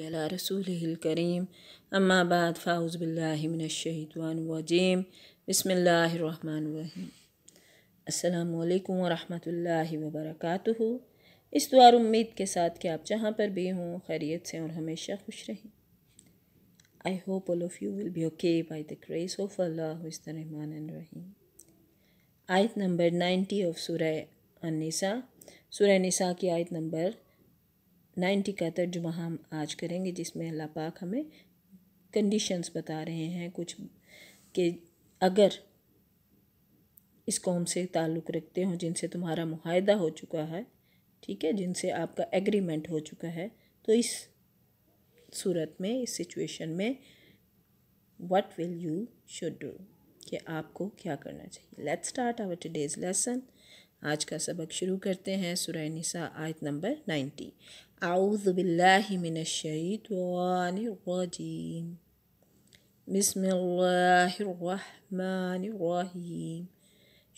على رسوله الكريم أما بعد فأعوذ بالله من الشيطان الرجيم بسم الله الرحمن الرحيم इस द्वार उम्मीद के साथ कि आप जहाँ पर भी हों खैरियत से और हमेशा खुश रहें I hope all of you will be okay by the grace of Allah रहमान रहीम आयत नंबर नाइन्टी ऑफ सुरह अनिसा सुरह निसा की आयत नंबर नाइन्टी का तर्जुमा हम आज करेंगे जिसमें अल्लाह पाक हमें कंडीशंस बता रहे हैं कुछ के अगर इस कौम से ताल्लुक़ रखते हो जिनसे तुम्हारा माहदा हो चुका है ठीक है जिनसे आपका एग्रीमेंट हो चुका है तो इस सूरत में इस सिचुएशन में what will you should do कि आपको क्या करना चाहिए let's start our today's lesson आज का सबक शुरू करते हैं सुरह निसा आयत नंबर नाइन्टी आउज़बिल्लिमिनशैतवानरजीम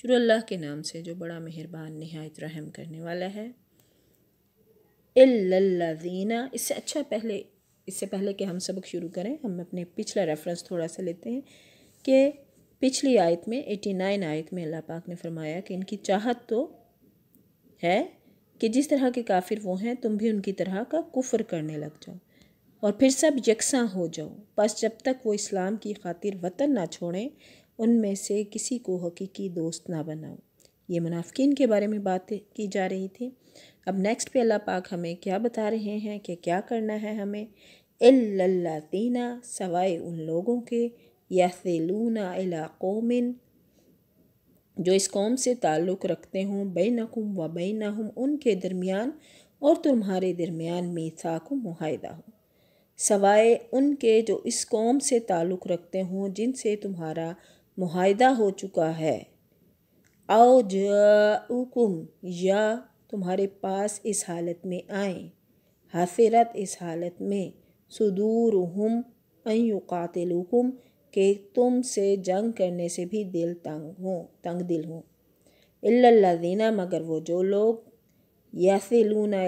शुरू अल्लाह के नाम से जो बड़ा मेहरबान नहायत रहम करने वाला है इल्लाजीना इससे अच्छा पहले इससे पहले कि हम सबक शुरू करें हम अपने पिछला रेफरेंस थोड़ा सा लेते हैं कि पिछली आयत में एटी नाइन आयत में अल्लाह पाक ने फरमाया कि इनकी चाहत तो है कि जिस तरह के काफिर वो हैं तुम भी उनकी तरह का कुफर करने लग जाओ और फिर सब यकसा हो जाओ बस जब तक वो इस्लाम की खातिर वतन ना छोड़ें उनमें से किसी को हकीकी दोस्त ना बनाओ ये मुनाफिन के बारे में बात की जा रही थी अब नेक्स्ट पे अल्लाह पाक हमें क्या बता रहे हैं कि क्या करना है हमें इल्लातीना सवाए उन लोगों के यासिलून अला कौमिन जो इस कौम से ताल्लुक़ रखते हों बैनकुम व बैनहुम उनके दरमियान और तुम्हारे दरमियान मीसाकुम माहिदा हो सवाए उनके जो इस कौम से ताल्लुक़ रखते हों जिनसे तुम्हारा माहिदा हो चुका है आओ जाउकुम या तुम्हारे पास इस हालत में आए हाफिरत इस हालत में सदूर हम अयुकातिलकुम कि तुम से जंग करने से भी दिल तंग हूँ तंग दिल हूँ अल्लादीना मगर वो जो लोग यासिलूना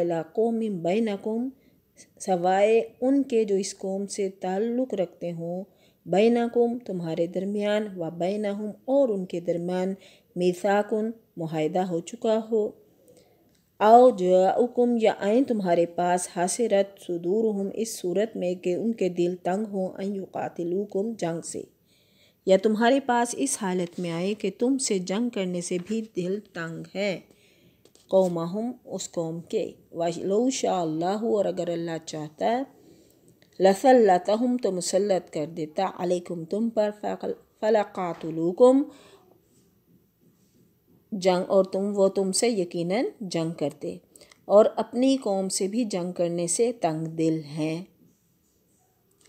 बैन कौम सवाए उनके जो इस कौम से ताल्लुक़ रखते हों कौम तुम्हारे दरमियान व हम और उनके दरमियान मीसाकुन माहिदा हो चुका हो आओ जाउकुम या आए तुम्हारे पास हासिरत हम इस सूरत में कि उनके दिल तंग हों अयुकातिलुकुम जंग से या तुम्हारे पास इस हालत में आए कि तुम से जंग करने से भी दिल तंग है कौम हम उस कौम के वालो शाह और अगर अल्लाह चाहता लसल्लतहम तो मुसलत कर देता अलैकुम तुम पर फल फ़लकातलुकुम जंग और तुम वो तुमसे यकीनन जंग करते और अपनी कौम से भी जंग करने से तंग दिल हैं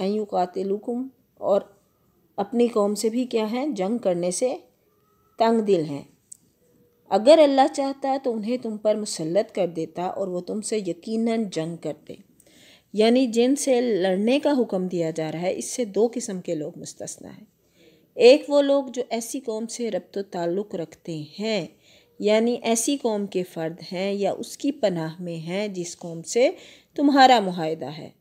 अयु कातिलुकुम और अपनी कौम से भी क्या है जंग करने से तंग दिल हैं अगर अल्लाह चाहता तो उन्हें तुम पर मुसलत कर देता और वो तुमसे यकीनन जंग करते यानी जिनसे लड़ने का हुक्म दिया जा रहा है इससे दो किस्म के लोग मुस्तना हैं एक वो लोग जो ऐसी कौम से रब्त ताल्लुक़ रखते हैं यानी ऐसी कौम के फ़र्द हैं या उसकी पनाह में हैं जिस कौम से तुम्हारा माहदा है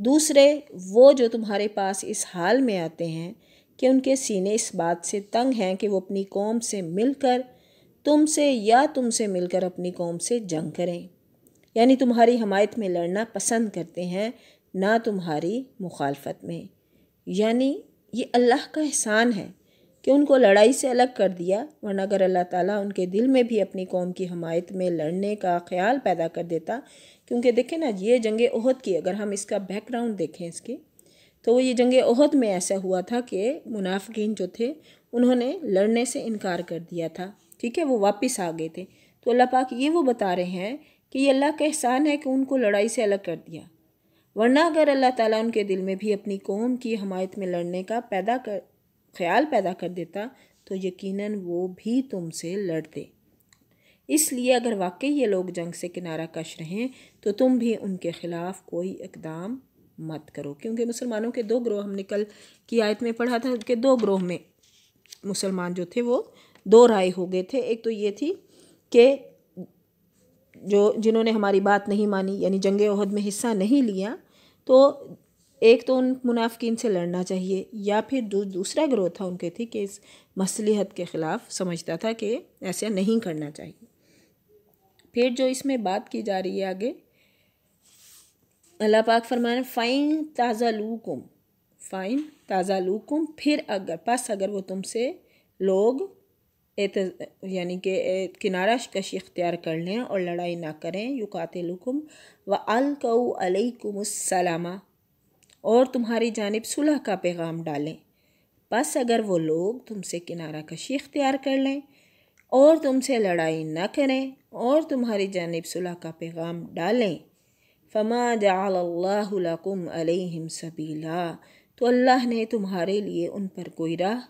दूसरे वो जो तुम्हारे पास इस हाल में आते हैं कि उनके सीने इस बात से तंग हैं कि वो अपनी कौम से मिलकर तुमसे या तुमसे मिलकर अपनी कौम से जंग करें यानी तुम्हारी हमायत में लड़ना पसंद करते हैं ना तुम्हारी मुखालफत में यानी ये अल्लाह का एहसान है कि उनको लड़ाई से अलग कर दिया वरना अगर अल्लाह ताला उनके दिल में भी अपनी कौम की हमायत में लड़ने का ख्याल पैदा कर देता क्योंकि देखें ना ये जंग अहद की अगर हम इसका बैकग्राउंड देखें इसके तो ये जंग अहद में ऐसा हुआ था कि मुनाफिन जो थे उन्होंने लड़ने से इनकार कर दिया था ठीक है वो वापस आ गए थे तो अल्लाह पाक ये वो बता रहे हैं कि ये अल्लाह का एहसान है कि उनको लड़ाई से अलग कर दिया वरना अगर अल्लाह ताला उनके दिल में भी अपनी कौम की हमायत में लड़ने का पैदा कर ख्याल पैदा कर देता तो यकीनन वो भी तुमसे लड़ते इसलिए अगर वाकई ये लोग जंग से किनारा कश रहें तो तुम भी उनके ख़िलाफ़ कोई इकदाम मत करो क्योंकि मुसलमानों के दो ग्रोह हमने कल की आयत में पढ़ा था कि दो ग्रोह में मुसलमान जो थे वो दो राय हो गए थे एक तो ये थी कि जो जिन्होंने हमारी बात नहीं मानी यानी जंग अहद में हिस्सा नहीं लिया तो एक तो उन मुनाफिन से लड़ना चाहिए या फिर दू, दूसरा ग्रोह था उनके थी कि इस मसलहत के ख़िलाफ़ समझता था कि ऐसा नहीं करना चाहिए फिर जो इसमें बात की जा रही है आगे अल्लाह पाक फरमान फ़ाइन ताज़ा लू कुम फ़ाइन ताज़ा लू कुम फिर अगर पास अगर वो तुमसे लोग एत यानी कि किनारा कशी इख्तियार कर लें और लड़ाई ना करें यू कातिलकुम व अलकऊ अलकुम सलामा और तुम्हारी जानब सुलह का पैगाम डालें बस अगर वो लोग तुमसे किनारा कशी इख्तियार कर लें और तुमसे लड़ाई न करें और तुम्हारी जानब सुलह का पैगाम डालें फमा जाकुम अलहम सबीला तो अल्लाह ने तुम्हारे लिए उन पर कोई राह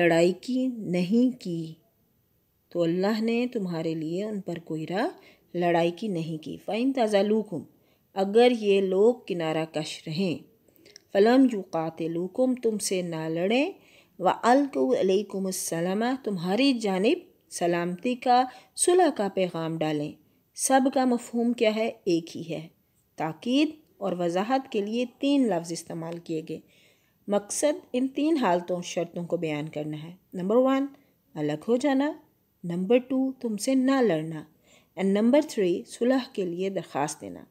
लड़ाई की नहीं की तो अल्लाह ने तुम्हारे लिए उन पर कोई राह लड़ाई की नहीं की फ़ाइन तजालूकुम अगर ये लोग किनारा कश रहें फ़लम यू कातिलुकुम तुमसे ना लड़ें व अलकुमसलम तुम्हारी जानब सलामती का सुलह का पैगाम डालें सब का मफहम क्या है एक ही है ताकीद और वजाहत के लिए तीन लफ्ज़ इस्तेमाल किए गए मकसद इन तीन हालतों शर्तों को बयान करना है नंबर वन अलग हो जाना नंबर टू तुमसे ना लड़ना एंड नंबर थ्री सुलह के लिए दरख्वास्त देना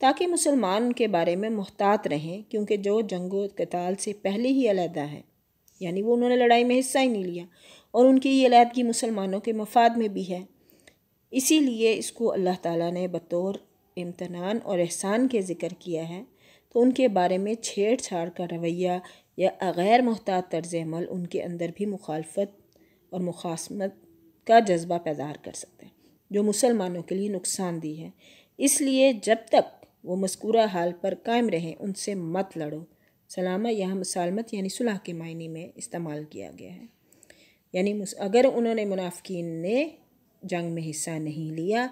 ताकि मुसलमान उनके बारे में मुहतात रहें क्योंकि जो जंगो कताल से पहले ही अलहदा है यानी वो उन्होंने लड़ाई में हिस्सा ही नहीं लिया और उनकी ये अलहदगी मुसलमानों के मफाद में भी है इसीलिए इसको अल्लाह ताला ने बतौर इम्तनान और एहसान के ज़िक्र किया है तो उनके बारे में छेड़छाड़ का रवैया या गैर महतात तर्ज अमल उनके अंदर भी मुखालफत और मुखासमत का जज्बा पैदा कर सकते हैं जो मुसलमानों के लिए नुकसानदेह है इसलिए जब तक वो मस्कूरा हाल पर कायम रहें उनसे मत लड़ो सलामा यह मसालमत यानी सुलह के मायने में इस्तेमाल किया गया है यानी अगर उन्होंने मुनाफिन ने जंग में हिस्सा नहीं लिया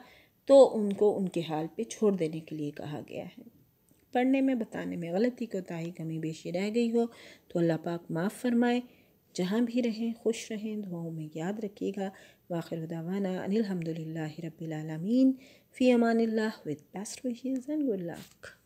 तो उनको उनके हाल पे छोड़ देने के लिए कहा गया है पढ़ने में बताने में गलती कोताही कमी बेशी रह गई हो तो अल्लाह पाक माफ़ फरमाए जहाँ भी रहें खुश रहें दुआओं में याद रखिएगा वाखिर दावाना अनिलहमदिल्ला रबीआलमीन Fi Amanillah with best wishes and good luck.